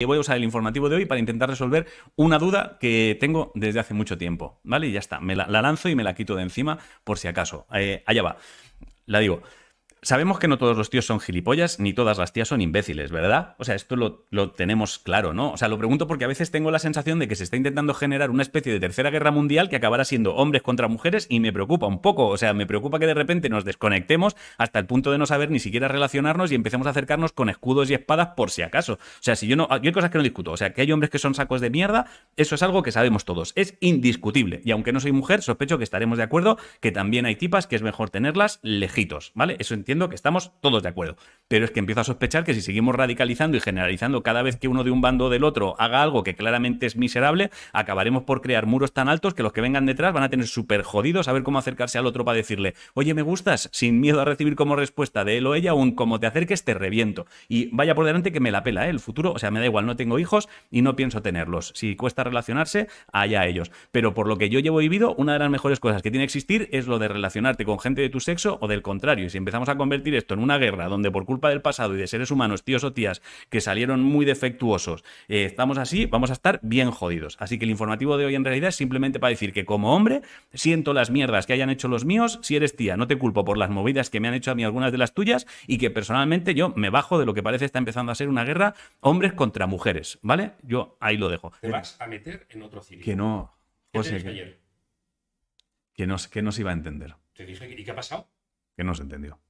Y voy a usar el informativo de hoy para intentar resolver una duda que tengo desde hace mucho tiempo, ¿vale? Y ya está, me la, lanzo y me la quito de encima por si acaso. Eh, allá va, la digo sabemos que no todos los tíos son gilipollas, ni todas las tías son imbéciles, ¿verdad? O sea, esto lo, lo, tenemos claro, ¿no? O sea, lo pregunto porque a veces tengo la sensación de que se está intentando generar una especie de tercera guerra mundial que acabará siendo hombres contra mujeres y me preocupa un poco. O sea, me preocupa que de repente nos desconectemos hasta el punto de no saber ni siquiera relacionarnos y empecemos a acercarnos con escudos y espadas por si acaso. O sea, si yo no. hay cosas que no discuto. O sea, que hay hombres que son sacos de mierda, eso es algo que sabemos todos. Es indiscutible. Y aunque no soy mujer, sospecho que estaremos de acuerdo que también hay tipas que es mejor tenerlas lejitos, ¿vale? Eso que estamos todos de acuerdo. Pero es que empiezo a sospechar que si seguimos radicalizando y generalizando cada vez que uno de un bando o del otro haga algo que claramente es miserable, acabaremos por crear muros tan altos que los que vengan detrás van a tener súper jodidos a ver cómo acercarse al otro para decirle, oye, me gustas, sin miedo a recibir como respuesta de él o ella un como te acerques te reviento. Y vaya por delante que me la pela, ¿eh? el futuro, o sea, me da igual, no tengo hijos y no pienso tenerlos. Si cuesta relacionarse, allá ellos. Pero por lo que yo llevo vivido, una de las mejores cosas que tiene que existir es lo de relacionarte con gente de tu sexo o del contrario. Y si empezamos a convertir esto en una guerra donde por culpa del pasado y de seres humanos, tíos o tías, que salieron muy defectuosos, eh, estamos así, vamos a estar bien jodidos. Así que el informativo de hoy en realidad es simplemente para decir que como hombre siento las mierdas que hayan hecho los míos, si eres tía, no te culpo por las movidas que me han hecho a mí algunas de las tuyas y que personalmente yo me bajo de lo que parece está empezando a ser una guerra hombres contra mujeres, ¿vale? Yo ahí lo dejo. Te vas a meter en otro Que no. José, que, ayer? que, no, se iba a entender. ¿Y qué ha pasado? Que no se entendió.